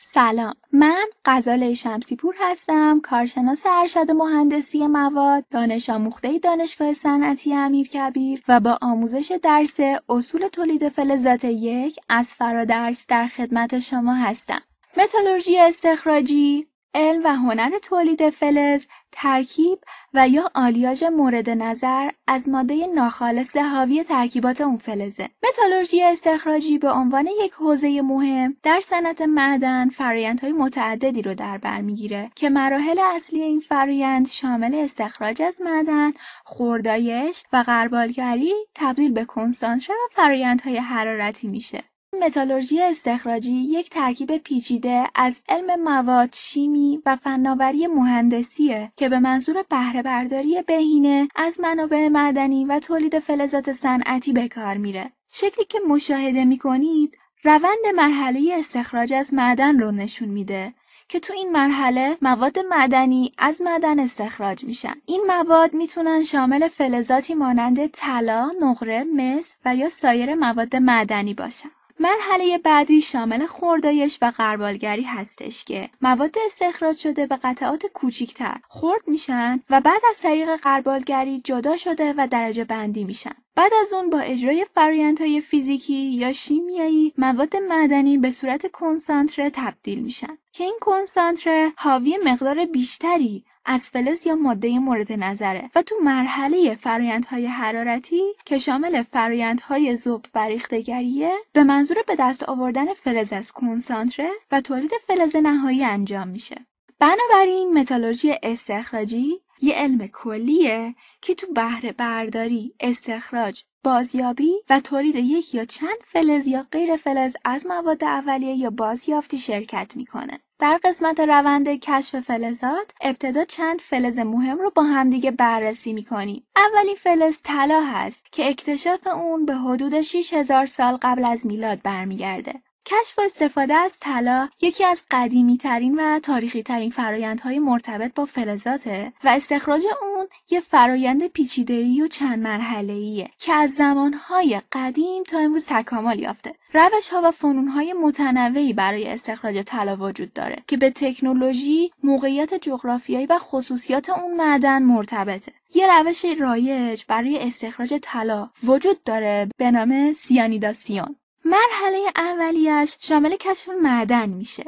سلام من غزاله شمسیپور هستم کارشناس ارشد مهندسی مواد دانش آموخته دانشگاه صنعتی امیرکبیر و با آموزش درس اصول تولید فلزات یک از فرادرس در خدمت شما هستم متالورژی استخراجی علم و هنر تولید فلز، ترکیب و یا آلیاژ مورد نظر از ماده ناخالص حاوی ترکیبات اون فلزه. متالورژی استخراجی به عنوان یک حوزه مهم در صنعت معدن فرایندهای متعددی رو در بر میگیره که مراحل اصلی این فرایند شامل استخراج از معدن، خوردایش و غربالگری تبدیل به کنسانتره و فرایندهای حرارتی میشه. متالورژی استخراجی یک ترکیب پیچیده از علم مواد، شیمی و فناوری مهندسیه که به منظور بهره برداری بهینه از منابع معدنی و تولید فلزات صنعتی به کار میره. شکلی که مشاهده میکنید روند مرحله استخراج از معدن رو نشون میده که تو این مرحله مواد معدنی از معدن استخراج میشن این مواد میتونن شامل فلزاتی مانند طلا، نقره، مس و یا سایر مواد معدنی باشن مرحله بعدی شامل خردایش و قربالگری هستش که مواد استخراج شده به قطعات کوچیکتر خرد میشن و بعد از طریق قربالگری جدا شده و درجه بندی میشن بعد از اون با اجرای فرایندهای فیزیکی یا شیمیایی مواد معدنی به صورت کنسانتره تبدیل میشن که این کنسانتره حاوی مقدار بیشتری از فلز یا ماده مورد نظره و تو مرحله فرایندهای حرارتی که شامل فرایندهای ذوب و ریختگریه به منظور به دست آوردن فلز از کنسانتره و تولید فلز نهایی انجام میشه بنابراین متالورژی استخراجی یه علم کلیه که تو بهره برداری، استخراج بازیابی و تولید یک یا چند فلز یا غیر فلز از مواد اولیه یا بازیافتی شرکت میکنه. در قسمت روند کشف فلزات ابتدا چند فلز مهم رو با همدیگه بررسی میکنیم اولین فلز طلا هست که اکتشاف اون به حدود 6000 سال قبل از میلاد برمیگرده کشف و استفاده از طلا یکی از قدیمی ترین و تاریخی ترین فرایندهای مرتبط با فلزاته و استخراج اون یه فرایند پیچیده‌ای و چند مرحله‌ایه که از زمانهای قدیم تا امروز تکامل یافته. روش ها و فنون های متنوعی برای استخراج طلا وجود داره که به تکنولوژی، موقعیت جغرافیایی و خصوصیات اون معدن مرتبطه. یه روش رایج برای استخراج طلا وجود داره به نام سیانیداسیون مرحله اولیش شامل کشف معدن میشه.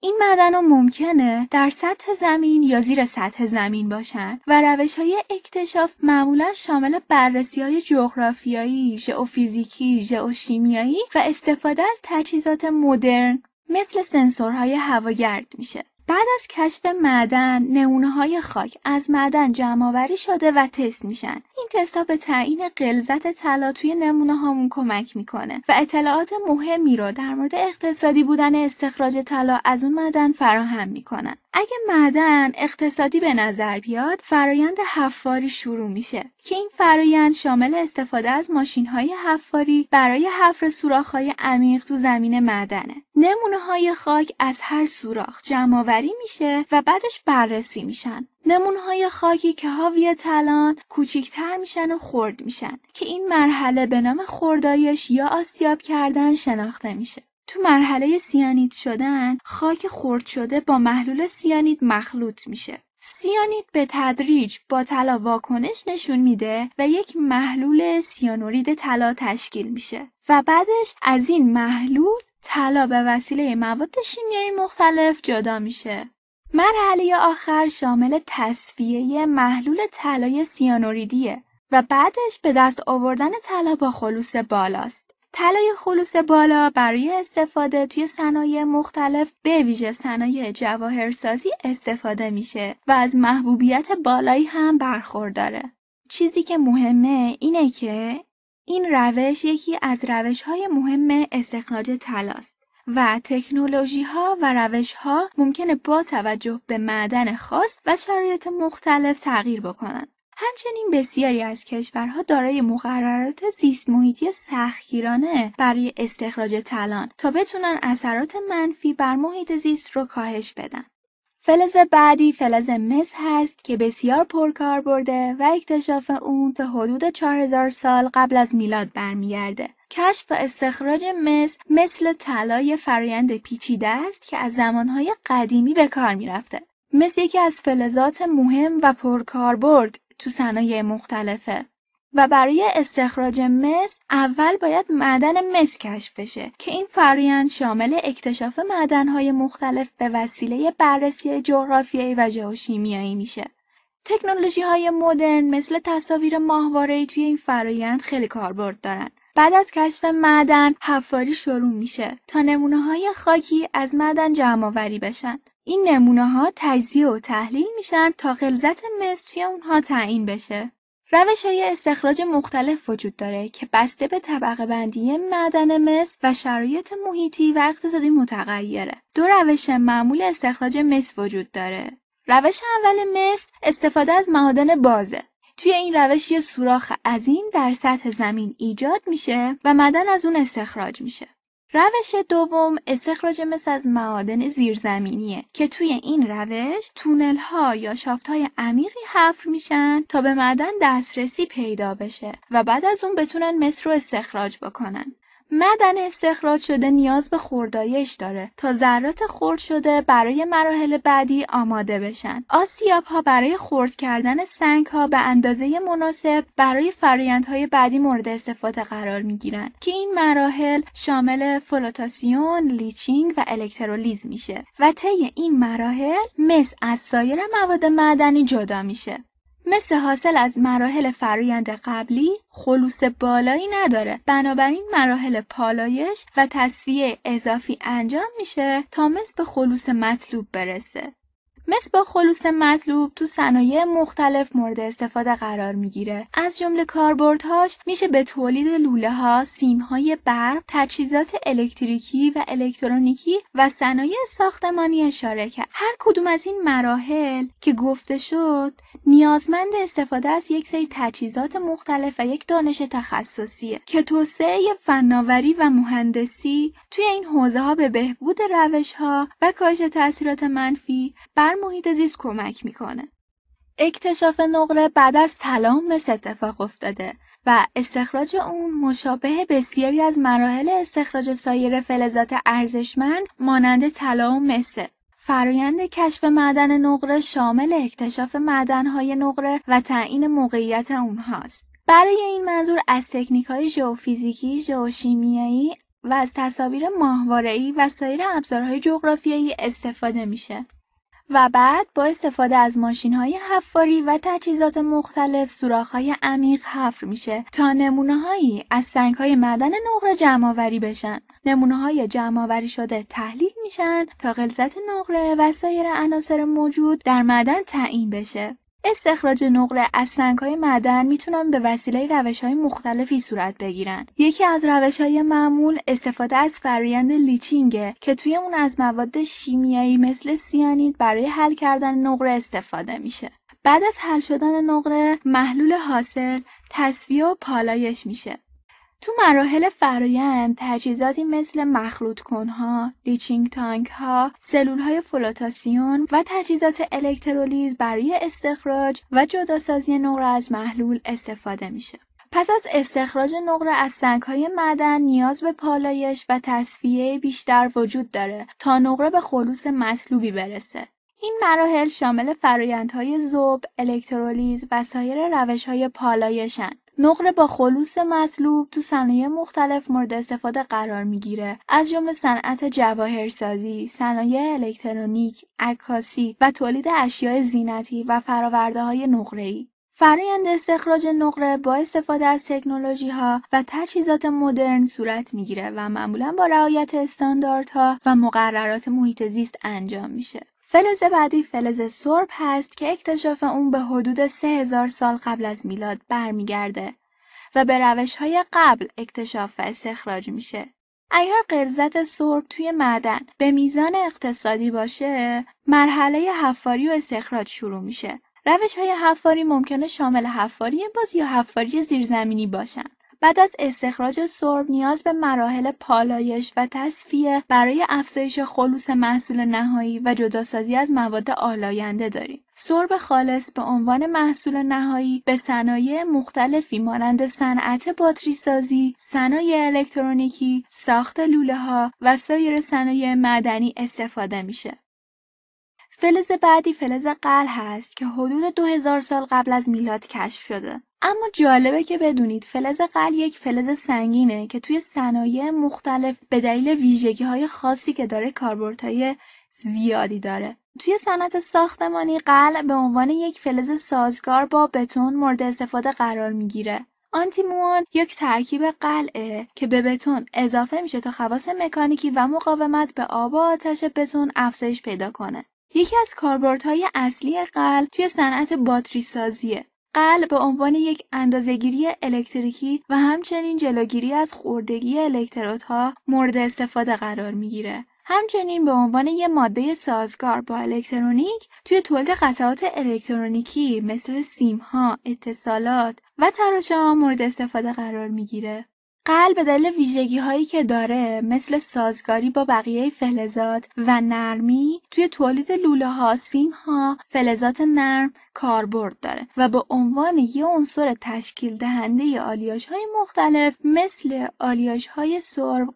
این معدن ها ممکنه در سطح زمین یا زیر سطح زمین باشن و روش های اکتشاف معمولا شامل بررسی های جغرافیایی، ژئوفیزیکی، ژئوشیمیایی و استفاده از تجهیزات مدرن مثل سنسورهای هواگرد میشه. بعد از کشف معدن نمونه های خاک از معدن جمعآوری شده و تست میشن این ها به تعیین غلظت طلا توی نمونه هامون کمک میکنه و اطلاعات مهمی رو در مورد اقتصادی بودن استخراج طلا از اون معدن فراهم میکنن اگه معدن اقتصادی به نظر بیاد فرایند حفاری شروع میشه که این فرایند شامل استفاده از ماشین های حفاری برای حفر سوراخ های عمیق تو زمین معدنه نمونه های خاک از هر سوراخ جمعآوری میشه و بعدش بررسی میشن نمونه های خاکی که حاوی طلان کوچیکتر میشن و خرد میشن که این مرحله به نام خردایش یا آسیاب کردن شناخته میشه تو مرحله سیانید شدن خاک خرد شده با محلول سیانید مخلوط میشه. سیانید به تدریج با طلا واکنش نشون میده و یک محلول سیانورید طلا تشکیل میشه و بعدش از این محلول طلا به وسیله مواد شیمیایی مختلف جدا میشه. مرحله آخر شامل تصفیه محلول طلای سیانوریدیه و بعدش به دست آوردن طلا با خلوص بالاست. طلای خلوص بالا برای استفاده توی صنایع مختلف به ویژه صنایع جواهرسازی استفاده میشه و از محبوبیت بالایی هم برخورداره. چیزی که مهمه اینه که این روش یکی از روش های مهم استخراج طلاست و تکنولوژی ها و روش ها ممکنه با توجه به معدن خاص و شرایط مختلف تغییر بکنن. همچنین بسیاری از کشورها دارای مقررات زیست محیطی سختگیرانه برای استخراج طلان تا بتونن اثرات منفی بر محیط زیست رو کاهش بدن. فلز بعدی فلز مس هست که بسیار پرکار برده و اکتشاف اون به حدود 4000 سال قبل از میلاد برمیگرده. کشف و استخراج مس مثل طلای فرایند پیچیده است که از زمانهای قدیمی به کار میرفته. مس یکی از فلزات مهم و پرکاربرد تو صنایع مختلفه و برای استخراج مس اول باید معدن مس کشف بشه که این فرایند شامل اکتشاف معدنهای مختلف به وسیله بررسی جغرافیایی و ژئوشیمیایی میشه تکنولوژی های مدرن مثل تصاویر ماهواره توی این فرایند خیلی کاربرد دارن بعد از کشف معدن حفاری شروع میشه تا نمونه های خاکی از معدن جمع آوری بشن این ها تجزیه و تحلیل میشن تا غلظت مس توی اونها تعیین بشه. روش های استخراج مختلف وجود داره که بسته به طبقه بندی معدن مس و شرایط محیطی و اقتصادی متغیره. دو روش معمول استخراج مس وجود داره. روش اول مس استفاده از معادن بازه. توی این روش یه سوراخ عظیم در سطح زمین ایجاد میشه و معدن از اون استخراج میشه. روش دوم استخراج مثل از معادن زیرزمینیه که توی این روش تونل ها یا شافت های عمیقی حفر میشن تا به معدن دسترسی پیدا بشه و بعد از اون بتونن مس رو استخراج بکنن. معدن استخراج شده نیاز به خوردایش داره تا ذرات خرد شده برای مراحل بعدی آماده بشن. آسیاب ها برای خرد کردن سنگ ها به اندازه مناسب برای فرایندهای بعدی مورد استفاده قرار می گیرن که این مراحل شامل فلوتاسیون، لیچینگ و الکترولیز میشه و طی این مراحل مس از سایر مواد معدنی جدا میشه. مثل حاصل از مراحل فرایند قبلی خلوص بالایی نداره بنابراین مراحل پالایش و تصویه اضافی انجام میشه تا مثل به خلوص مطلوب برسه مس با خلوص مطلوب تو صنایع مختلف مورد استفاده قرار میگیره از جمله کاربردهاش میشه به تولید لوله ها سیم های برق تجهیزات الکتریکی و الکترونیکی و صنایع ساختمانی اشاره کرد هر کدوم از این مراحل که گفته شد نیازمند استفاده از یک سری تجهیزات مختلف و یک دانش تخصصیه که توسعه فناوری و مهندسی توی این حوزه ها به بهبود روش ها و کاهش تاثیرات منفی بر محیط زیست کمک میکنه. اکتشاف نقره بعد از طلا مس اتفاق افتاده و استخراج اون مشابه بسیاری از مراحل استخراج سایر فلزات ارزشمند مانند طلا و مس فرایند کشف معدن نقره شامل اکتشاف معدنهای نقره و تعیین موقعیت اونهاست. برای این منظور از تکنیک های ژئوفیزیکی، ژئوشیمیایی و از تصاویر ماهواره‌ای و سایر ابزارهای جغرافیایی استفاده میشه. و بعد با استفاده از ماشین های حفاری و تجهیزات مختلف سوراخ های عمیق حفر میشه تا نمونه هایی از سنگ های معدن نقره جمع بشن نمونه های جمع آوری شده تحلیل میشن تا غلظت نقره و سایر عناصر موجود در معدن تعیین بشه استخراج نقره از سنگهای معدن میتونن به وسیله روشهای مختلفی صورت بگیرن یکی از های معمول استفاده از فرایند لیچینگه که توی اون از مواد شیمیایی مثل سیانید برای حل کردن نقره استفاده میشه بعد از حل شدن نقره محلول حاصل تصفیه و پالایش میشه تو مراحل فرایند تجهیزاتی مثل مخلوط کنها، لیچینگ تانک ها، سلول فلوتاسیون و تجهیزات الکترولیز برای استخراج و جداسازی نقره از محلول استفاده میشه. پس از استخراج نقره از سنگهای معدن نیاز به پالایش و تصفیه بیشتر وجود داره تا نقره به خلوص مطلوبی برسه. این مراحل شامل فرایندهای زوب، الکترولیز و سایر روشهای پالایشن. نقره با خلوص مطلوب تو صنایع مختلف مورد استفاده قرار میگیره از جمله صنعت جواهرسازی صنایع الکترونیک عکاسی و تولید اشیاء زینتی و فراورده های نقره ای فرایند استخراج نقره با استفاده از تکنولوژی ها و تجهیزات مدرن صورت میگیره و معمولا با رعایت استانداردها و مقررات محیط زیست انجام میشه. فلز بعدی فلز سرب هست که اکتشاف اون به حدود 3000 سال قبل از میلاد برمیگرده و به روش های قبل اکتشاف و استخراج میشه. اگر غلظت سرب توی معدن به میزان اقتصادی باشه، مرحله حفاری و استخراج شروع میشه. روش های حفاری ممکنه شامل حفاری باز یا حفاری زیرزمینی باشن. بعد از استخراج سرب نیاز به مراحل پالایش و تصفیه برای افزایش خلوص محصول نهایی و جداسازی از مواد آلاینده داریم. سرب خالص به عنوان محصول نهایی به صنایع مختلفی مانند صنعت باتری سازی، صنایع الکترونیکی، ساخت لوله ها و سایر صنایع معدنی استفاده میشه. فلز بعدی فلز قل هست که حدود 2000 سال قبل از میلاد کشف شده. اما جالبه که بدونید فلز قل یک فلز سنگینه که توی صنایع مختلف به دلیل ویژگی های خاصی که داره کاربردهای زیادی داره توی صنعت ساختمانی قل به عنوان یک فلز سازگار با بتون مورد استفاده قرار میگیره آنتیمون یک ترکیب قلعه که به بتون اضافه میشه تا خواص مکانیکی و مقاومت به آب و آتش بتون افزایش پیدا کنه یکی از کاربردهای اصلی قلع توی صنعت باتری سازیه قلب به عنوان یک اندازهگیری الکتریکی و همچنین جلوگیری از خوردگی الکترودها مورد استفاده قرار میگیره. همچنین به عنوان یه ماده سازگار با الکترونیک توی تولید قطعات الکترونیکی مثل سیمها، اتصالات و تراشه ها مورد استفاده قرار میگیره. قلب به دلیل ویژگی هایی که داره مثل سازگاری با بقیه فلزات و نرمی توی تولید لوله ها، سیم ها، فلزات نرم کاربرد داره و به عنوان یه عنصر تشکیل دهنده آلیاژهای های مختلف مثل آلیاش های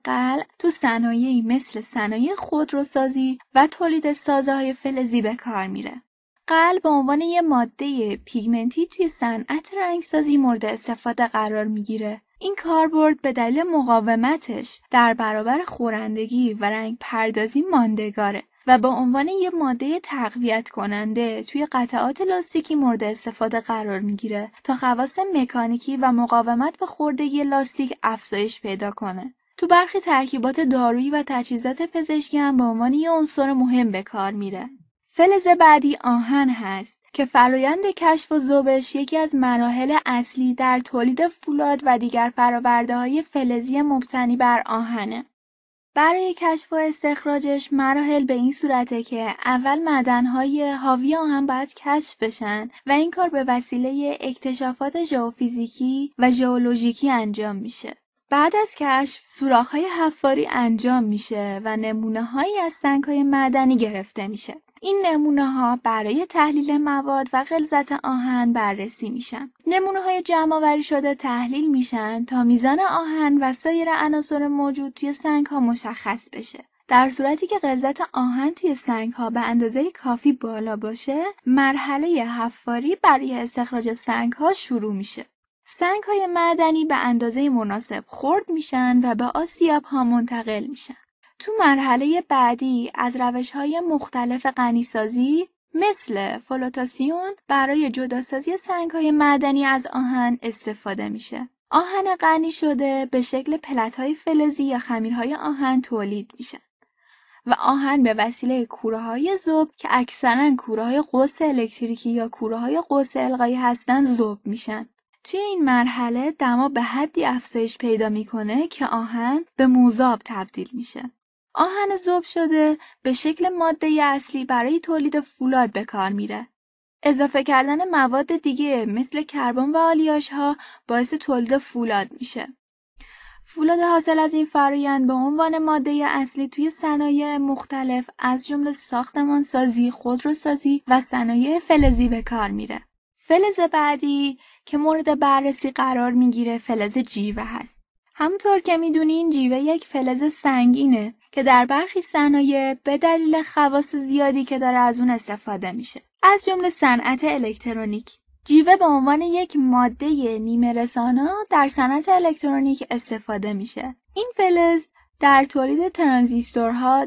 قل تو صنایعی مثل صنایع خودروسازی و تولید سازه های فلزی به کار میره. قلب به عنوان یه ماده پیگمنتی توی صنعت رنگسازی مورد استفاده قرار میگیره. این کاربرد به دلیل مقاومتش در برابر خورندگی و رنگ پردازی ماندگاره و به عنوان یه ماده تقویت کننده توی قطعات لاستیکی مورد استفاده قرار میگیره تا خواص مکانیکی و مقاومت به خوردگی لاستیک افزایش پیدا کنه. تو برخی ترکیبات دارویی و تجهیزات پزشکی هم به عنوان یه عنصر مهم به کار میره. فلز بعدی آهن هست که فرایند کشف و زوبش یکی از مراحل اصلی در تولید فولاد و دیگر فراورده های فلزی مبتنی بر آهنه. برای کشف و استخراجش مراحل به این صورته که اول معدن‌های حاوی هم باید کشف بشن و این کار به وسیله اکتشافات ژئوفیزیکی و ژئولوژیکی انجام میشه. بعد از کشف سوراخ‌های حفاری انجام میشه و نمونه‌هایی از سنگهای معدنی گرفته میشه. این نمونه ها برای تحلیل مواد و غلظت آهن بررسی میشن. نمونه های جمع شده تحلیل میشن تا میزان آهن و سایر عناصر موجود توی سنگ ها مشخص بشه. در صورتی که غلظت آهن توی سنگ ها به اندازه کافی بالا باشه، مرحله حفاری برای استخراج سنگ ها شروع میشه. سنگ های معدنی به اندازه مناسب خرد میشن و به آسیاب ها منتقل میشن. تو مرحله بعدی از روش های مختلف غنیسازی مثل فلوتاسیون برای جداسازی های معدنی از آهن استفاده میشه. آهن غنی شده به شکل پلت های فلزی یا خمیرهای آهن تولید میشه. و آهن به وسیله کوره های زوب که اکثرا کوره های قوس الکتریکی یا کوره های قوس القایی هستند زوب میشن. توی این مرحله دما به حدی افزایش پیدا میکنه که آهن به موزاب تبدیل میشه. آهن ذوب شده به شکل ماده اصلی برای تولید فولاد به کار میره. اضافه کردن مواد دیگه مثل کربن و آلیاژها ها باعث تولید فولاد میشه. فولاد حاصل از این فرایند به عنوان ماده اصلی توی صنایع مختلف از جمله ساختمان سازی، خودروسازی و صنایع فلزی به کار میره. فلز بعدی که مورد بررسی قرار میگیره فلز جیوه هست. همونطور که میدونین جیوه یک فلز سنگینه که در برخی صنایع به دلیل خواص زیادی که داره از اون استفاده میشه از جمله صنعت الکترونیک جیوه به عنوان یک ماده نیمه رسانا در صنعت الکترونیک استفاده میشه این فلز در تولید ترانزیستورها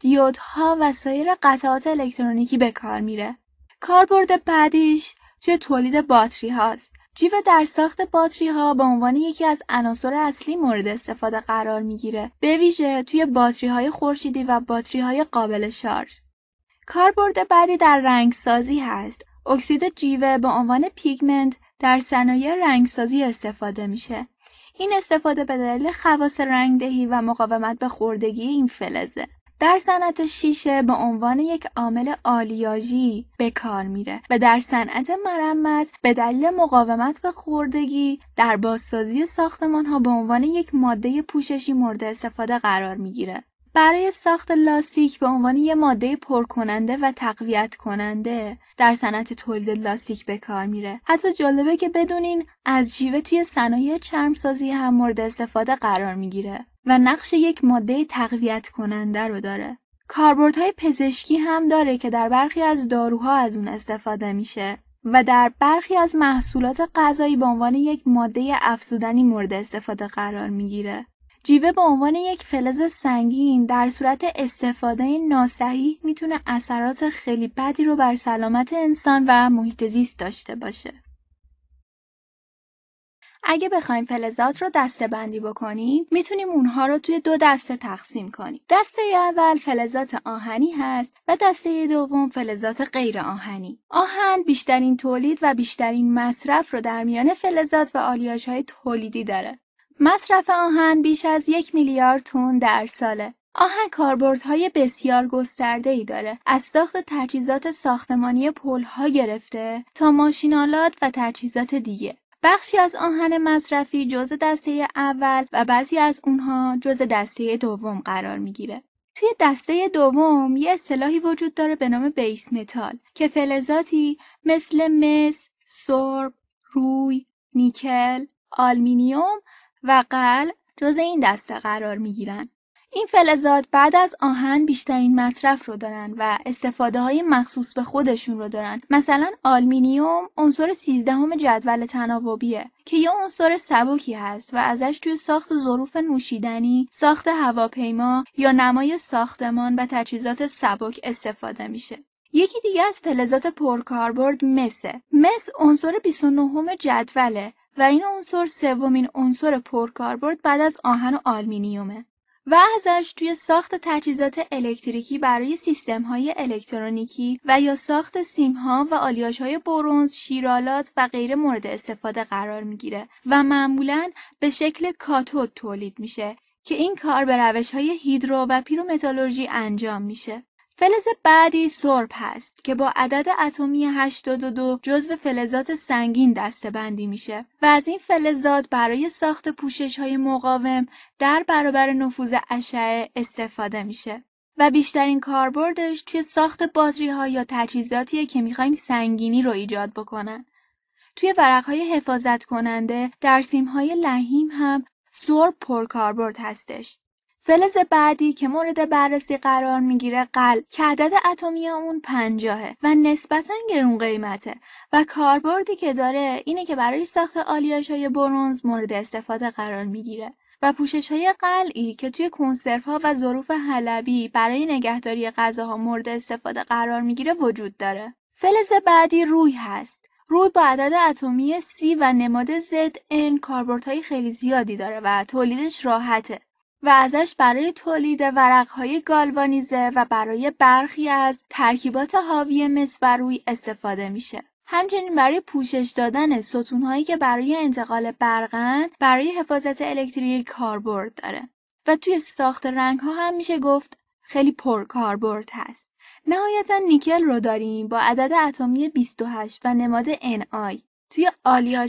دیودها و سایر قطعات الکترونیکی به کار میره کاربرد بعدیش توی تولید باتری هاست جیوه در ساخت باتری ها به عنوان یکی از عناصر اصلی مورد استفاده قرار میگیره به ویژه توی باتری های خورشیدی و باتری های قابل شارژ کاربرد بعدی در رنگسازی هست اکسید جیوه به عنوان پیگمنت در صنایع رنگسازی استفاده میشه این استفاده به دلیل خواص رنگدهی و مقاومت به خوردگی این فلزه در صنعت شیشه به عنوان یک عامل آلیاژی به کار میره و در صنعت مرمت به دلیل مقاومت به خوردگی در بازسازی ساختمان ها به عنوان یک ماده پوششی مورد استفاده قرار میگیره برای ساخت لاستیک به عنوان یک ماده پرکننده و تقویت کننده در صنعت تولید لاستیک به کار میره. حتی جالبه که بدونین از جیوه توی صنایع چرمسازی هم مورد استفاده قرار میگیره. و نقش یک ماده تقویت کننده رو داره. کاربردهای پزشکی هم داره که در برخی از داروها از اون استفاده میشه و در برخی از محصولات غذایی به عنوان یک ماده افزودنی مورد استفاده قرار میگیره. جیوه به عنوان یک فلز سنگین در صورت استفاده ناسحیح میتونه اثرات خیلی بدی رو بر سلامت انسان و محیط زیست داشته باشه. اگه بخوایم فلزات رو دسته بندی بکنیم میتونیم اونها رو توی دو دسته تقسیم کنیم دسته اول فلزات آهنی هست و دسته دوم فلزات غیر آهنی آهن بیشترین تولید و بیشترین مصرف رو در میان فلزات و های تولیدی داره مصرف آهن بیش از یک میلیارد تن در ساله آهن کاربردهای بسیار گسترده ای داره از ساخت تجهیزات ساختمانی پل ها گرفته تا ماشینالات و تجهیزات دیگه بخشی از آهن مصرفی جزء دسته اول و بعضی از اونها جزء دسته دوم قرار میگیره. توی دسته دوم یه اصطلاحی وجود داره به نام بیس متال که فلزاتی مثل مس، سرب، روی، نیکل، آلمینیوم و قل جزء این دسته قرار میگیرن. این فلزات بعد از آهن بیشترین مصرف رو دارن و استفاده های مخصوص به خودشون رو دارن مثلا آلمینیوم عنصر 13 هم جدول تناوبیه که یه عنصر سبکی هست و ازش توی ساخت ظروف نوشیدنی، ساخت هواپیما یا نمای ساختمان و تجهیزات سبک استفاده میشه. یکی دیگه از فلزات پرکاربرد مسه. مس عنصر 29 جدوله و این عنصر سومین عنصر پرکاربرد بعد از آهن و آلمینیومه. و ازش توی ساخت تجهیزات الکتریکی برای های الکترونیکی و یا ساخت سیم‌ها و آلیاژهای برونز، شیرالات و غیره مورد استفاده قرار میگیره و معمولا به شکل کاتود تولید میشه که این کار به روش های هیدرو و پیرومتالورژی انجام میشه. فلز بعدی سرب هست که با عدد اتمی 82 جزو فلزات سنگین دسته بندی میشه و از این فلزات برای ساخت پوشش های مقاوم در برابر نفوذ اشعه استفاده میشه و بیشترین کاربردش توی ساخت باتری ها یا تجهیزاتیه که میخوایم سنگینی رو ایجاد بکنن. توی ورق های حفاظت کننده در سیم های لحیم هم سرب پرکاربرد هستش. فلز بعدی که مورد بررسی قرار میگیره قل که عدد اتمی اون پنجاهه و نسبتا گرون قیمته و کاربردی که داره اینه که برای ساخت آلیاژهای های برونز مورد استفاده قرار میگیره و پوشش های قلعی که توی کنسرف ها و ظروف حلبی برای نگهداری غذاها مورد استفاده قرار میگیره وجود داره. فلز بعدی روی هست. روی با عدد اتمی سی و نماد ZN کاربردهای خیلی زیادی داره و تولیدش راحته. و ازش برای تولید ورقهای گالوانیزه و برای برخی از ترکیبات حاوی مس و روی استفاده میشه. همچنین برای پوشش دادن ستونهایی که برای انتقال برقند برای حفاظت الکتریک کاربرد داره و توی ساخت رنگ ها هم میشه گفت خیلی پر کاربرد هست. نهایتا نیکل رو داریم با عدد اتمی 28 و نماد Ni توی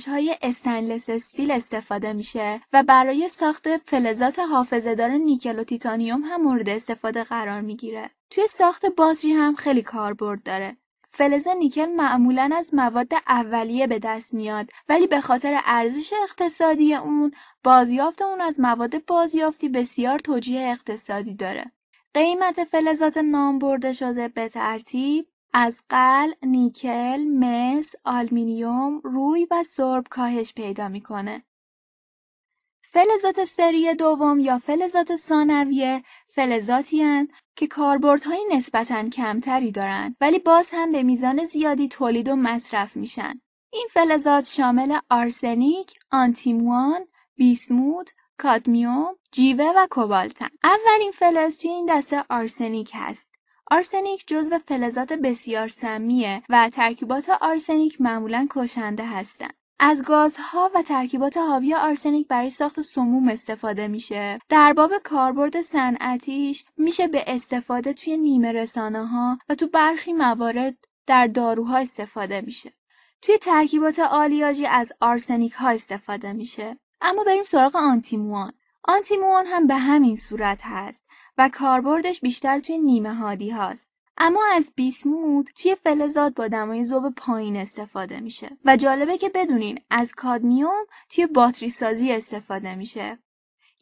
های استنلس استیل استفاده میشه و برای ساخت فلزات حافظه دار نیکل و تیتانیوم هم مورد استفاده قرار میگیره. توی ساخت باتری هم خیلی کاربرد داره. فلز نیکل معمولا از مواد اولیه به دست میاد ولی به خاطر ارزش اقتصادی اون بازیافت اون از مواد بازیافتی بسیار توجیه اقتصادی داره. قیمت فلزات نام برده شده به ترتیب از قل، نیکل، مس، آلمینیوم، روی و سرب کاهش پیدا میکنه. فلزات سری دوم یا فلزات ثانویه فلزاتی هن که کاربردهای نسبتا کمتری دارند ولی باز هم به میزان زیادی تولید و مصرف میشن. این فلزات شامل آرسنیک، آنتیموان، بیسموت، کادمیوم، جیوه و کوبالتن. اولین فلز توی این دسته آرسنیک هست آرسنیک جزو فلزات بسیار سمیه و ترکیبات آرسنیک معمولا کشنده هستند. از گازها و ترکیبات حاوی آرسنیک برای ساخت سموم استفاده میشه. در باب کاربرد صنعتیش میشه به استفاده توی نیمه رسانه ها و تو برخی موارد در داروها استفاده میشه. توی ترکیبات آلیاژی از آرسنیک ها استفاده میشه. اما بریم سراغ آنتیموان. آنتیموان هم به همین صورت هست. و کاربردش بیشتر توی نیمه هادی هاست. اما از بیسموت توی فلزات با دمای زوب پایین استفاده میشه و جالبه که بدونین از کادمیوم توی باتری سازی استفاده میشه.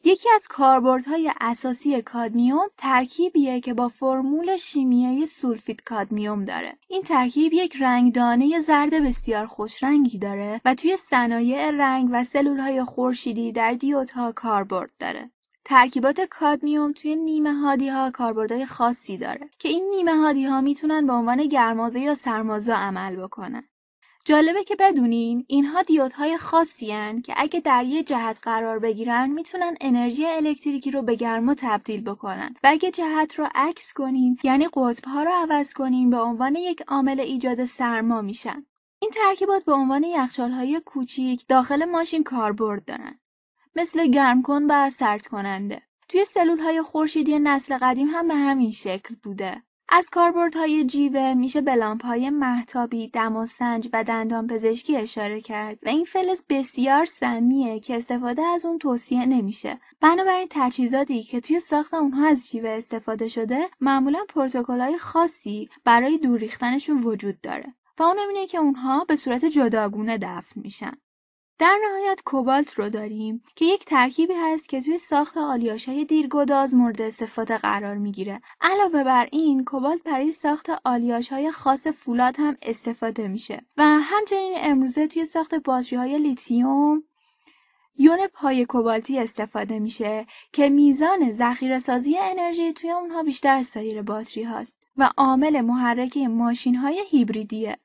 یکی از کاربردهای اساسی کادمیوم ترکیبیه که با فرمول شیمیایی سولفید کادمیوم داره. این ترکیب یک رنگدانه زرد بسیار خوشرنگی داره و توی صنایع رنگ و سلولهای خورشیدی در دیودها کاربرد داره. ترکیبات کادمیوم توی نیمه هادی ها کاربردهای خاصی داره که این نیمه هادی ها میتونن به عنوان گرمازه یا سرمازه عمل بکنن. جالبه که بدونین اینها دیودهای خاصی هن که اگه در یه جهت قرار بگیرن میتونن انرژی الکتریکی رو به گرما تبدیل بکنن و اگه جهت رو عکس کنیم یعنی قطبها رو عوض کنیم به عنوان یک عامل ایجاد سرما میشن این ترکیبات به عنوان یخچالهای کوچیک داخل ماشین کاربرد دارن مثل گرم کن و سرد کننده. توی سلول های خورشیدی نسل قدیم هم به همین شکل بوده. از های جیوه میشه به های محتابی، دماسنج و سنج دندان پزشکی اشاره کرد و این فلز بسیار سمیه که استفاده از اون توصیه نمیشه. بنابراین تجهیزاتی که توی ساخت اونها از جیوه استفاده شده معمولا های خاصی برای دور ریختنشون وجود داره و اون اینه که اونها به صورت جداگونه دفن میشن. در نهایت کوبالت رو داریم که یک ترکیبی هست که توی ساخت های دیرگداز مورد استفاده قرار میگیره. علاوه بر این کوبالت برای ساخت های خاص فولاد هم استفاده میشه و همچنین امروزه توی ساخت های لیتیوم یون پای کوبالتی استفاده میشه که میزان ذخیره سازی انرژی توی اونها بیشتر سایر باتری هاست و عامل محرکه ماشین های هیبریدیه.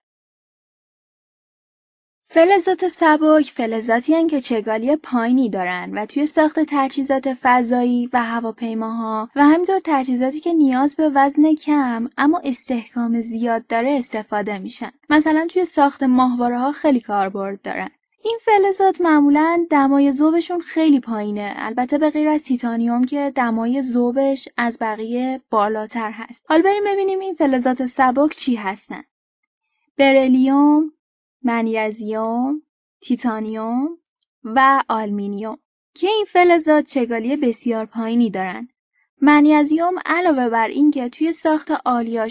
فلزات سبک فلزاتی هن که چگالی پایینی دارن و توی ساخت تجهیزات فضایی و هواپیماها و همینطور تجهیزاتی که نیاز به وزن کم اما استحکام زیاد داره استفاده میشن مثلا توی ساخت ماهواره ها خیلی کاربرد دارن این فلزات معمولا دمای ذوبشون خیلی پایینه البته به غیر از تیتانیوم که دمای ذوبش از بقیه بالاتر هست حال بریم ببینیم این فلزات سبک چی هستن برلیوم منیزیوم، تیتانیوم و آلمینیوم که این فلزات چگالی بسیار پایینی دارند. منیزیوم علاوه بر اینکه توی ساخت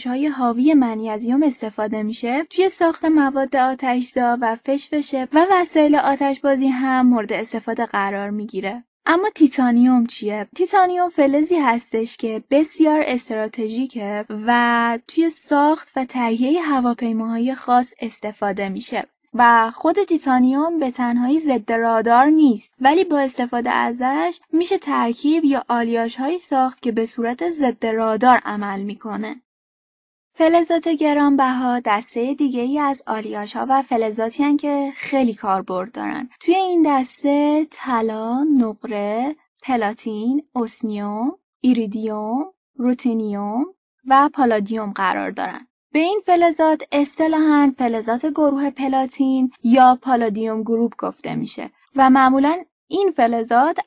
های حاوی منیزیوم استفاده میشه، توی ساخت مواد آتشزا و فشفشه و وسایل آتشبازی هم مورد استفاده قرار میگیره. اما تیتانیوم چیه؟ تیتانیوم فلزی هستش که بسیار استراتژیکه و توی ساخت و تهیه هواپیماهای خاص استفاده میشه. و خود تیتانیوم به تنهایی ضد رادار نیست ولی با استفاده ازش میشه ترکیب یا آلیاژهایی ساخت که به صورت ضد رادار عمل میکنه فلزات گرانبها دسته دیگه ای از آلیاش ها و فلزاتی هن که خیلی کاربرد دارن توی این دسته طلا، نقره، پلاتین، اسمیوم، ایریدیوم، روتینیوم و پالادیوم قرار دارن به این فلزات اصطلاحا فلزات گروه پلاتین یا پالادیوم گروپ گفته میشه و معمولا این فلزات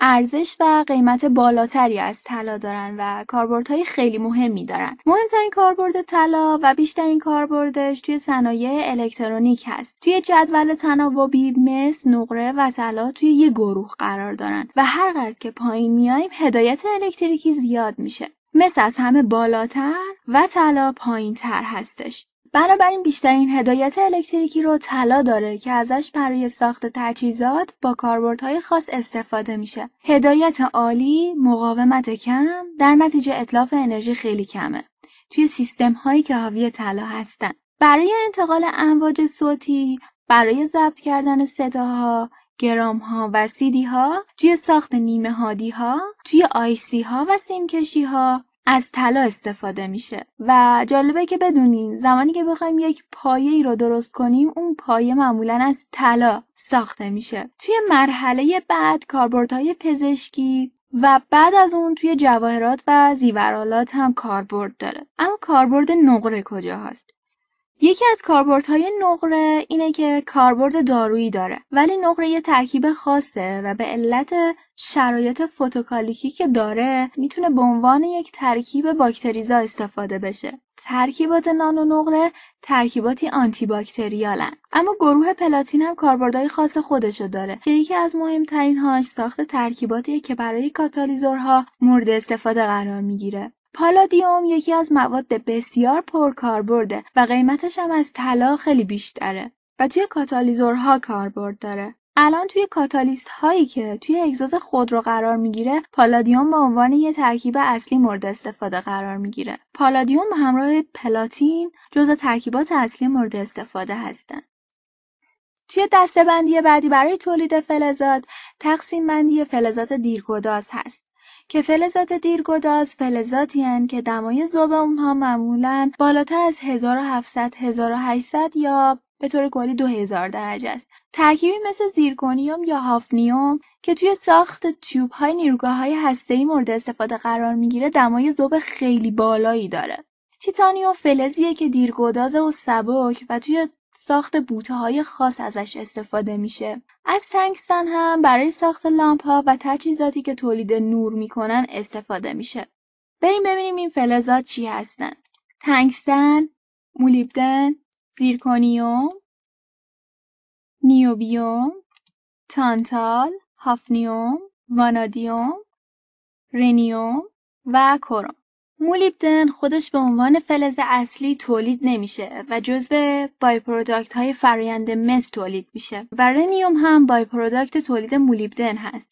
ارزش و قیمت بالاتری از طلا دارن و کاربردهای خیلی مهمی دارن مهمترین کاربرد طلا و بیشترین کاربردش توی صنایع الکترونیک هست توی جدول تناوبی مس نقره و طلا توی یه گروه قرار دارن و هر قدر که پایین میایم هدایت الکتریکی زیاد میشه مس از همه بالاتر و طلا پایینتر هستش بنابراین بیشترین هدایت الکتریکی رو طلا داره که ازش برای ساخت تجهیزات با کاربردهای خاص استفاده میشه. هدایت عالی، مقاومت کم، در نتیجه اطلاف انرژی خیلی کمه. توی سیستم هایی که حاوی طلا هستن. برای انتقال امواج صوتی، برای ضبط کردن صداها، گرام ها و سیدی ها توی ساخت نیمه هادی ها توی آیسی ها و سیمکشیها، ها از طلا استفاده میشه و جالبه که بدونین زمانی که بخوایم یک پایه ای رو درست کنیم اون پایه معمولا از طلا ساخته میشه توی مرحله بعد کاربردهای پزشکی و بعد از اون توی جواهرات و زیورالات هم کاربرد داره اما کاربرد نقره کجا هست یکی از کاربردهای نقره اینه که کاربرد دارویی داره ولی نقره یه ترکیب خاصه و به علت شرایط فوتوکالیکی که داره میتونه به عنوان یک ترکیب باکتریزا استفاده بشه ترکیبات نانو نقره ترکیباتی آنتی باکتریالن اما گروه پلاتین هم کاربردهای خاص خودشو داره که یکی از مهمترین هاش ساخت ترکیباتیه که برای کاتالیزورها مورد استفاده قرار میگیره پالادیوم یکی از مواد بسیار پرکاربرده و قیمتش هم از طلا خیلی بیشتره و توی کاتالیزورها کاربرد داره. الان توی کاتالیست هایی که توی اگزوز رو قرار میگیره پالادیوم به عنوان یه ترکیب اصلی مورد استفاده قرار میگیره پالادیوم همراه پلاتین جزء ترکیبات اصلی مورد استفاده هستن توی دسته بندی بعدی برای تولید فلزات تقسیم بندی فلزات دیرگداز هست که فلزات دیرگداز فلزاتی هن که دمای ذوب اونها معمولا بالاتر از 1700 1800 یا به طور کلی 2000 درجه است. ترکیبی مثل زیرکونیوم یا هافنیوم که توی ساخت تیوب های نیروگاه های ای مورد استفاده قرار میگیره دمای ذوب خیلی بالایی داره. تیتانیوم فلزیه که دیرگدازه و سبک و توی ساخت بوته های خاص ازش استفاده میشه. از تنگستن هم برای ساخت لامپ ها و تجهیزاتی که تولید نور میکنن استفاده میشه. بریم ببینیم این فلزات چی هستن. تنگستن، مولیبدن، زیرکونیوم، نیوبیوم، تانتال، هافنیوم، وانادیوم، رنیوم و کروم. مولیبدن خودش به عنوان فلز اصلی تولید نمیشه و جزو بای پروداکت های فرایند مس تولید میشه و رنیوم هم بای تولید مولیبدن هست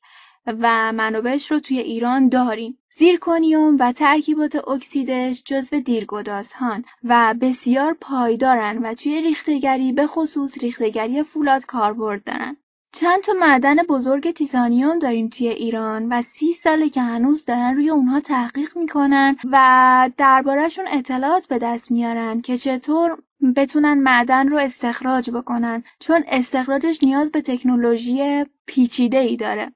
و منابعش رو توی ایران داریم. زیرکونیوم و ترکیبات اکسیدش جزو دیرگدازهان و بسیار پایدارن و توی ریختگری به خصوص ریختگری فولاد کاربرد دارن. چند تا معدن بزرگ تیتانیوم داریم توی ایران و سی ساله که هنوز دارن روی اونها تحقیق میکنن و دربارهشون اطلاعات به دست میارن که چطور بتونن معدن رو استخراج بکنن چون استخراجش نیاز به تکنولوژی پیچیده ای داره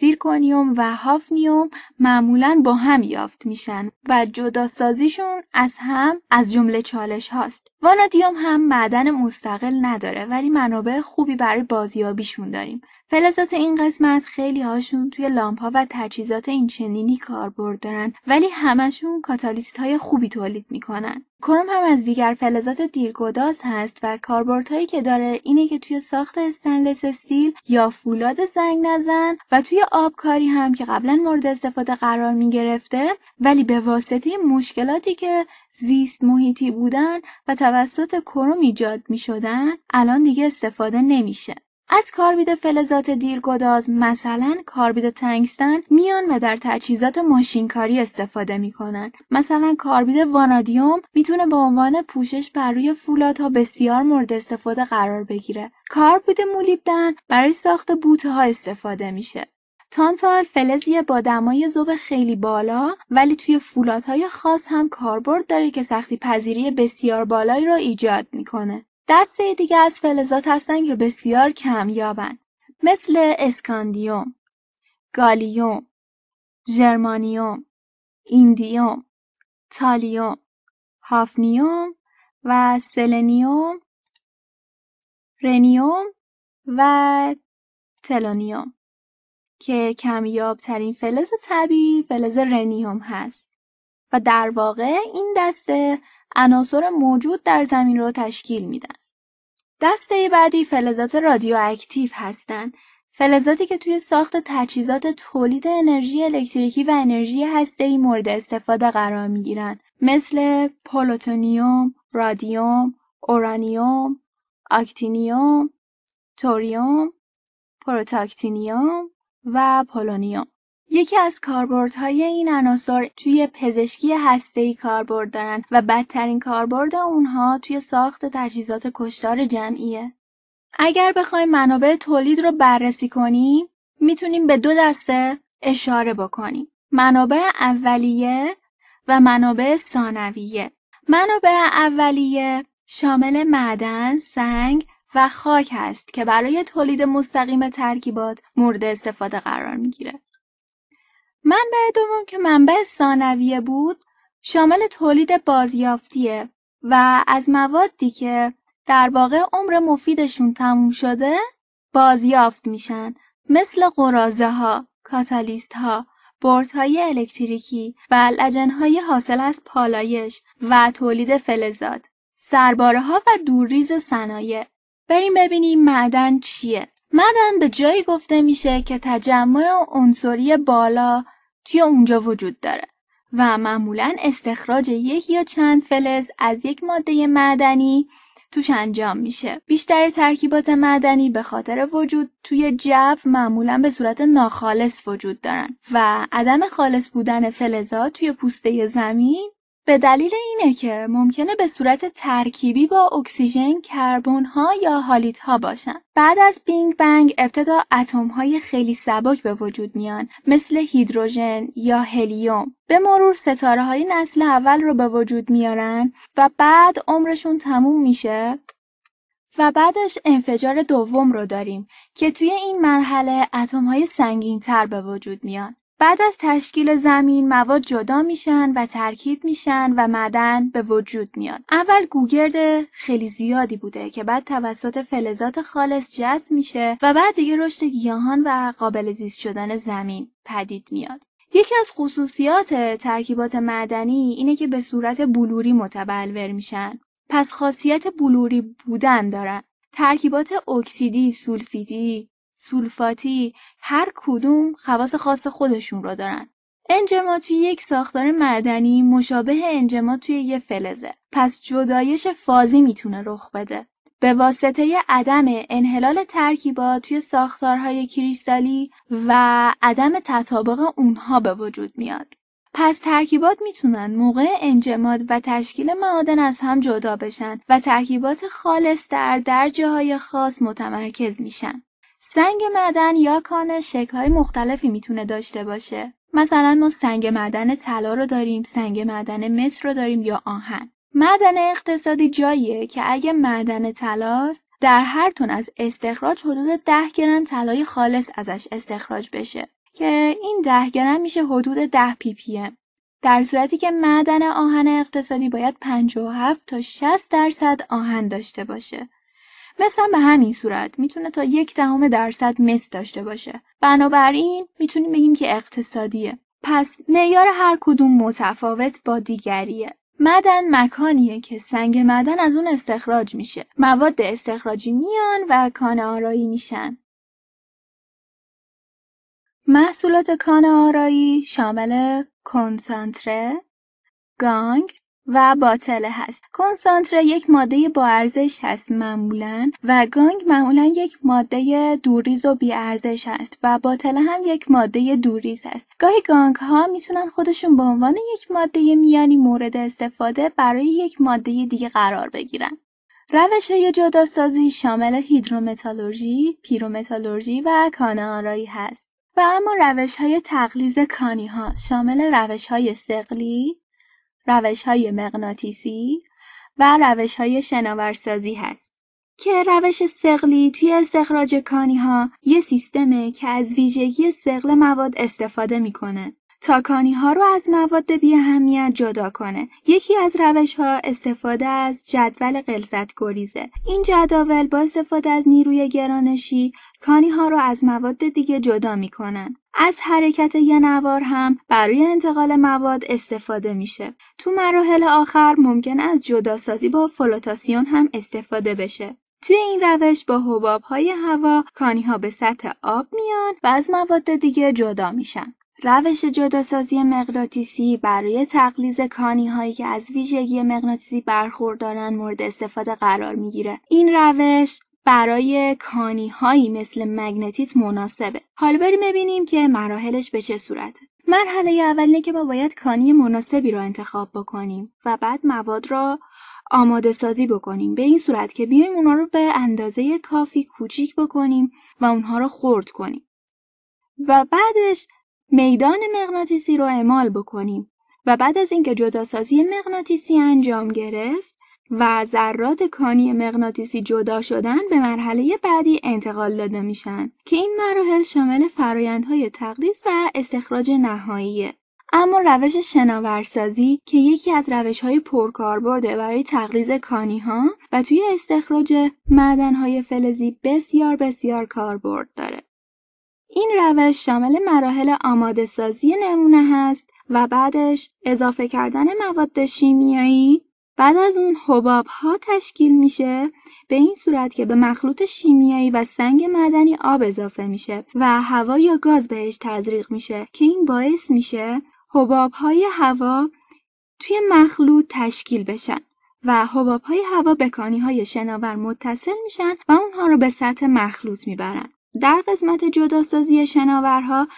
زیرکونیوم و هافنیوم معمولا با هم یافت میشن و جدا سازیشون از هم از جمله چالش هاست. وانادیوم هم معدن مستقل نداره ولی منابع خوبی برای بازیابیشون داریم. فلزات این قسمت خیلی هاشون توی لامپا و تجهیزات این چنینی کاربرد دارن ولی همشون کاتالیست های خوبی تولید میکنن. کروم هم از دیگر فلزات دیرگداز هست و کاربردهایی که داره اینه که توی ساخت استنلس استیل یا فولاد زنگ نزن و توی آبکاری هم که قبلا مورد استفاده قرار می گرفته ولی به واسطه مشکلاتی که زیست محیطی بودن و توسط کروم ایجاد می شدن الان دیگه استفاده نمیشه. از کاربید فلزات دیرگداز مثلا کاربید تنگستن میان و در تجهیزات ماشینکاری استفاده میکنن مثلا کاربید وانادیوم میتونه به عنوان پوشش بر روی ها بسیار مورد استفاده قرار بگیره کاربید مولیبدن برای ساخت بوته ها استفاده میشه تانتال فلزی با دمای زوب خیلی بالا ولی توی فولادهای خاص هم کاربرد داره که سختی پذیری بسیار بالایی را ایجاد میکنه. دسته دیگه از فلزات هستند که بسیار کمیابن. مثل اسکاندیوم، گالیوم، جرمانیوم، ایندیوم، تالیوم، هافنیوم و سلنیوم، رنیوم و تلونیوم که کمیاب ترین فلز طبیعی فلز رنیوم هست و در واقع این دسته عناصر موجود در زمین رو تشکیل میدن. دسته بعدی فلزات رادیواکتیو هستند. فلزاتی که توی ساخت تجهیزات تولید انرژی الکتریکی و انرژی هسته‌ای مورد استفاده قرار می‌گیرند، مثل پلوتونیوم، رادیوم، اورانیوم، اکتینیوم، توریوم، پروتاکتینیوم و پولونیوم. یکی از کاربردهای این عناصر توی پزشکی هسته‌ای کاربرد دارن و بدترین کاربرد اونها توی ساخت تجهیزات کشتار جمعیه. اگر بخوایم منابع تولید رو بررسی کنیم، میتونیم به دو دسته اشاره بکنیم. منابع اولیه و منابع ثانویه. منابع اولیه شامل معدن، سنگ و خاک هست که برای تولید مستقیم ترکیبات مورد استفاده قرار میگیره. منبع دوم که منبع ثانویه بود شامل تولید بازیافتیه و از موادی که در واقع عمر مفیدشون تموم شده بازیافت میشن مثل قرازه ها، کاتالیست ها، بورت های الکتریکی و لجن های حاصل از پالایش و تولید فلزات، سرباره ها و دورریز صنایع. بریم ببینیم معدن چیه؟ مدن به جایی گفته میشه که تجمع عنصری بالا توی اونجا وجود داره و معمولا استخراج یک یا چند فلز از یک ماده معدنی توش انجام میشه. بیشتر ترکیبات معدنی به خاطر وجود توی جو معمولا به صورت ناخالص وجود دارن و عدم خالص بودن فلزات توی پوسته زمین به دلیل اینه که ممکنه به صورت ترکیبی با اکسیژن، ها یا ها باشن. بعد از بینگ بنگ ابتدا های خیلی سبک به وجود میان مثل هیدروژن یا هلیوم. به مرور ستاره های نسل اول رو به وجود میارن و بعد عمرشون تموم میشه و بعدش انفجار دوم رو داریم که توی این مرحله اتم های سنگین تر به وجود میان بعد از تشکیل زمین مواد جدا میشن و ترکیب میشن و معدن به وجود میاد. اول گوگرد خیلی زیادی بوده که بعد توسط فلزات خالص جذب میشه و بعد دیگه رشد گیاهان و قابل زیست شدن زمین پدید میاد. یکی از خصوصیات ترکیبات معدنی اینه که به صورت بلوری متبلور میشن. پس خاصیت بلوری بودن دارن. ترکیبات اکسیدی، سولفیدی، سولفاتی هر کدوم خواص خاص خودشون رو دارن. انجمات توی یک ساختار معدنی مشابه انجما توی یه فلزه. پس جدایش فازی میتونه رخ بده. به واسطه عدم انحلال ترکیبات توی ساختارهای کریستالی و عدم تطابق اونها به وجود میاد. پس ترکیبات میتونن موقع انجماد و تشکیل معادن از هم جدا بشن و ترکیبات خالص در درجه های خاص متمرکز میشن. سنگ معدن یا کان شکل‌های مختلفی میتونه داشته باشه. مثلا ما سنگ معدن طلا رو داریم، سنگ معدن مس رو داریم یا آهن. معدن اقتصادی جاییه که اگه معدن طلاست در هر تون از استخراج حدود 10 گرم طلای خالص ازش استخراج بشه که این 10 گرم میشه حدود 10 پی پی در صورتی که معدن آهن اقتصادی باید 57 تا 60 درصد آهن داشته باشه. مثلا به همین صورت میتونه تا یک دهم درصد مس داشته باشه بنابراین میتونیم بگیم که اقتصادیه پس معیار هر کدوم متفاوت با دیگریه مدن مکانیه که سنگ مدن از اون استخراج میشه مواد استخراجی میان و کانه آرایی میشن محصولات کانه آرایی شامل کنسانتره، گانگ، و باطله هست کنسانتره یک ماده با ارزش هست معمولا و گانگ معمولا یک ماده دوریز و بی ارزش هست و باطله هم یک ماده دوریز هست گاهی گانگ ها میتونن خودشون به عنوان یک ماده میانی مورد استفاده برای یک ماده دیگه قرار بگیرن روش های جداسازی شامل هیدرومتالورژی، پیرومتالورژی و کانه آرایی هست. و اما روش های تقلیز کانی ها شامل روش های سقلی، های مغناطیسی و های شناورسازی هست که روش سقلی توی استخراج ها یه سیستمه که از ویژگی سقل مواد استفاده میکنه تاکانی ها رو از مواد بی اهمیت جدا کنه. یکی از روش ها استفاده از جدول قلزت گریزه. این جداول با استفاده از نیروی گرانشی کانی ها رو از مواد دیگه جدا میکنن. از حرکت یه نوار هم برای انتقال مواد استفاده میشه. تو مراحل آخر ممکن جدا سازی با فلوتاسیون هم استفاده بشه. توی این روش با حباب های هوا کانی ها به سطح آب میان و از مواد دیگه جدا میشن. روش جداسازی مغناطیسی برای تقلیز کانی هایی که از ویژگی مغناطیسی برخوردارن مورد استفاده قرار میگیره. این روش برای کانی هایی مثل مگنتیت مناسبه. حالا بریم ببینیم که مراحلش به چه صورته. مرحله اول اینه که ما باید کانی مناسبی رو انتخاب بکنیم و بعد مواد را آماده سازی بکنیم به این صورت که بیایم اونا رو به اندازه کافی کوچیک بکنیم و اونها رو خرد کنیم و بعدش میدان مغناطیسی رو اعمال بکنیم و بعد از اینکه جداسازی مغناطیسی انجام گرفت و ذرات کانی مغناطیسی جدا شدن به مرحله بعدی انتقال داده میشن که این مراحل شامل فرایندهای تقدیس و استخراج نهاییه اما روش شناورسازی که یکی از روش های پرکاربرده برای تقلیز کانی ها و توی استخراج معدن های فلزی بسیار بسیار کاربرد داره. این روش شامل مراحل آماده سازی نمونه هست و بعدش اضافه کردن مواد شیمیایی بعد از اون حباب ها تشکیل میشه به این صورت که به مخلوط شیمیایی و سنگ معدنی آب اضافه میشه و هوا یا گاز بهش تزریق میشه که این باعث میشه حباب های هوا توی مخلوط تشکیل بشن و حباب های هوا به کانی های شناور متصل میشن و اونها رو به سطح مخلوط میبرن در قسمت جداسازی شناورها،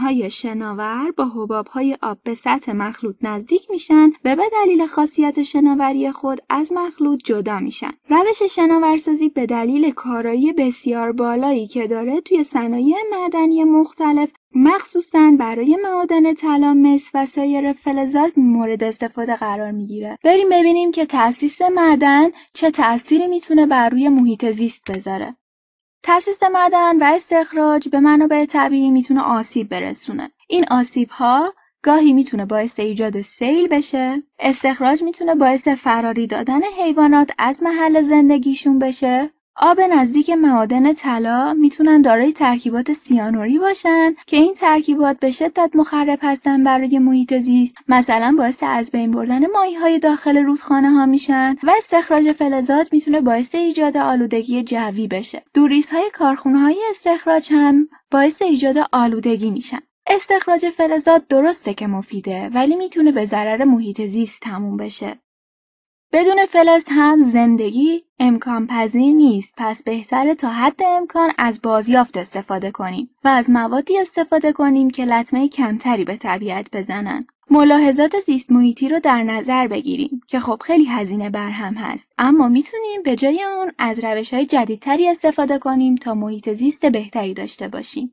های شناور با های آب به سطح مخلوط نزدیک میشن و به دلیل خاصیت شناوری خود از مخلوط جدا میشن. روش شناورسازی به دلیل کارایی بسیار بالایی که داره توی صنایع معدنی مختلف مخصوصا برای معادن طلا مس و سایر فلزات مورد استفاده قرار میگیره بریم ببینیم که تاسیس معدن چه تأثیری میتونه بر روی محیط زیست بذاره تاسیس معدن و استخراج به منابع طبیعی میتونه آسیب برسونه. این آسیب ها گاهی میتونه باعث ایجاد سیل بشه، استخراج میتونه باعث فراری دادن حیوانات از محل زندگیشون بشه آب نزدیک معادن طلا میتونن دارای ترکیبات سیانوری باشن که این ترکیبات به شدت مخرب هستن برای محیط زیست مثلا باعث از بین بردن ماهی های داخل رودخانه ها میشن و استخراج فلزات میتونه باعث ایجاد آلودگی جوی بشه دوریس های کارخونه های استخراج هم باعث ایجاد آلودگی میشن استخراج فلزات درسته که مفیده ولی میتونه به ضرر محیط زیست تموم بشه بدون فلز هم زندگی امکان پذیر نیست پس بهتره تا حد امکان از بازیافت استفاده کنیم و از موادی استفاده کنیم که لطمه کمتری به طبیعت بزنن. ملاحظات زیست محیطی رو در نظر بگیریم که خب خیلی هزینه برهم هست اما میتونیم به جای اون از روش های جدیدتری استفاده کنیم تا محیط زیست بهتری داشته باشیم.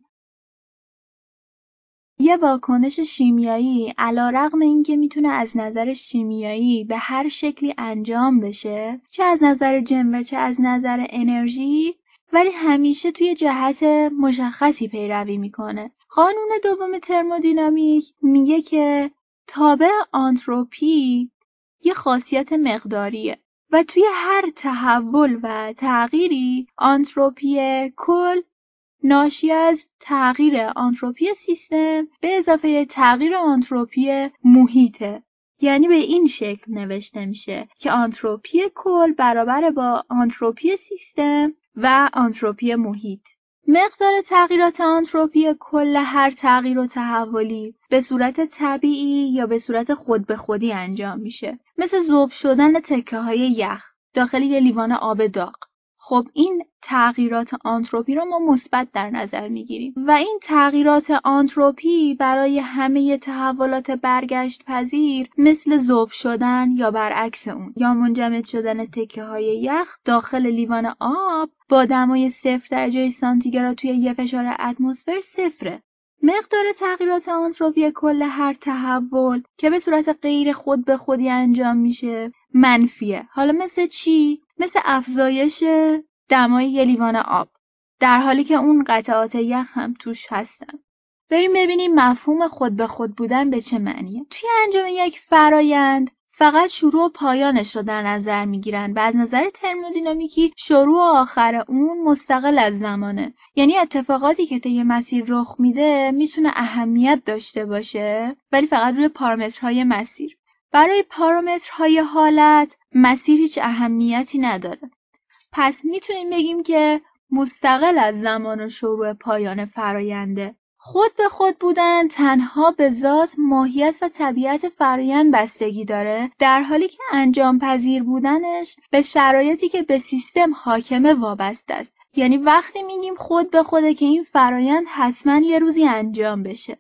یه واکنش شیمیایی این اینکه میتونه از نظر شیمیایی به هر شکلی انجام بشه چه از نظر و چه از نظر انرژی ولی همیشه توی جهت مشخصی پیروی میکنه قانون دوم ترمودینامیک میگه که تابع آنتروپی یه خاصیت مقداریه و توی هر تحول و تغییری آنتروپی کل ناشی از تغییر آنتروپی سیستم به اضافه تغییر آنتروپی محیطه یعنی به این شکل نوشته میشه که آنتروپی کل برابر با آنتروپی سیستم و آنتروپی محیط مقدار تغییرات آنتروپی کل هر تغییر و تحولی به صورت طبیعی یا به صورت خود به خودی انجام میشه مثل ذوب شدن تکه های یخ داخل یه لیوان آب داغ خب این تغییرات آنتروپی رو ما مثبت در نظر میگیریم و این تغییرات آنتروپی برای همه تحولات برگشت پذیر مثل ذوب شدن یا برعکس اون یا منجمد شدن تکه های یخ داخل لیوان آب با دمای صفر درجه سانتیگراد توی یه فشار اتمسفر صفره مقدار تغییرات آنتروپی کل هر تحول که به صورت غیر خود به خودی انجام میشه منفیه حالا مثل چی مثل افزایش دمای یه لیوان آب در حالی که اون قطعات یخ هم توش هستن بریم ببینیم مفهوم خود به خود بودن به چه معنیه توی انجام یک فرایند فقط شروع و پایانش رو در نظر میگیرن و از نظر ترمودینامیکی شروع و آخر اون مستقل از زمانه یعنی اتفاقاتی که طی مسیر رخ میده میتونه اهمیت داشته باشه ولی فقط روی پارامترهای مسیر برای پارامترهای حالت مسیر هیچ اهمیتی نداره. پس میتونیم بگیم که مستقل از زمان و شروع پایان فراینده خود به خود بودن تنها به ذات ماهیت و طبیعت فرایند بستگی داره در حالی که انجام پذیر بودنش به شرایطی که به سیستم حاکمه وابسته است یعنی وقتی میگیم خود به خوده که این فرایند حتما یه روزی انجام بشه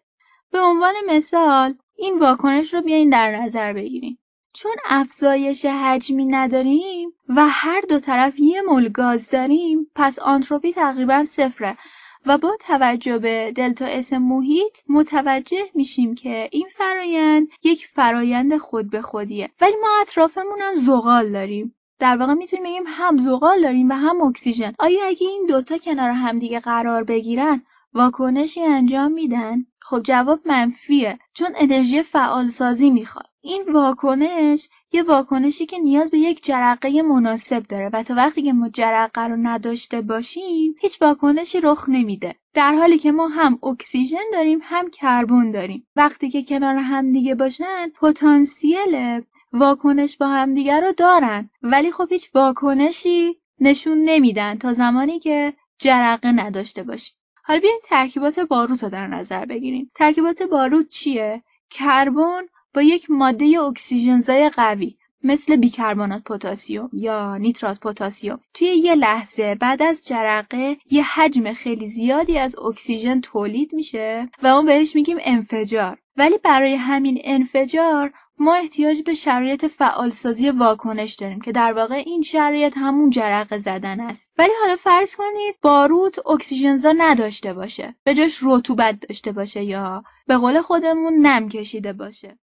به عنوان مثال این واکنش رو بیاین در نظر بگیریم چون افزایش حجمی نداریم و هر دو طرف یه مول گاز داریم پس آنتروپی تقریبا صفره و با توجه به دلتا اس محیط متوجه میشیم که این فرایند یک فرایند خود به خودیه ولی ما اطرافمون هم زغال داریم در واقع میتونیم بگیم هم زغال داریم و هم اکسیژن آیا اگه این دوتا کنار همدیگه قرار بگیرن واکنشی انجام میدن خب جواب منفیه چون انرژی فعال سازی میخواد این واکنش یه واکنشی که نیاز به یک جرقه مناسب داره و تا وقتی که ما جرقه رو نداشته باشیم هیچ واکنشی رخ نمیده در حالی که ما هم اکسیژن داریم هم کربن داریم وقتی که کنار هم دیگه باشن پتانسیل واکنش با همدیگه رو دارن ولی خب هیچ واکنشی نشون نمیدن تا زمانی که جرقه نداشته باشیم حالا بیاین ترکیبات باروت رو در نظر بگیریم ترکیبات باروت چیه کربن با یک ماده اکسیژنزای قوی مثل بیکربنات پتاسیم یا نیترات پتاسیم توی یه لحظه بعد از جرقه یه حجم خیلی زیادی از اکسیژن تولید میشه و اون بهش میگیم انفجار ولی برای همین انفجار ما احتیاج به شرایط فعالسازی واکنش داریم که در واقع این شرایط همون جرقه زدن است ولی حالا فرض کنید باروت اکسیژنزا نداشته باشه به جاش رطوبت داشته باشه یا به قول خودمون نم کشیده باشه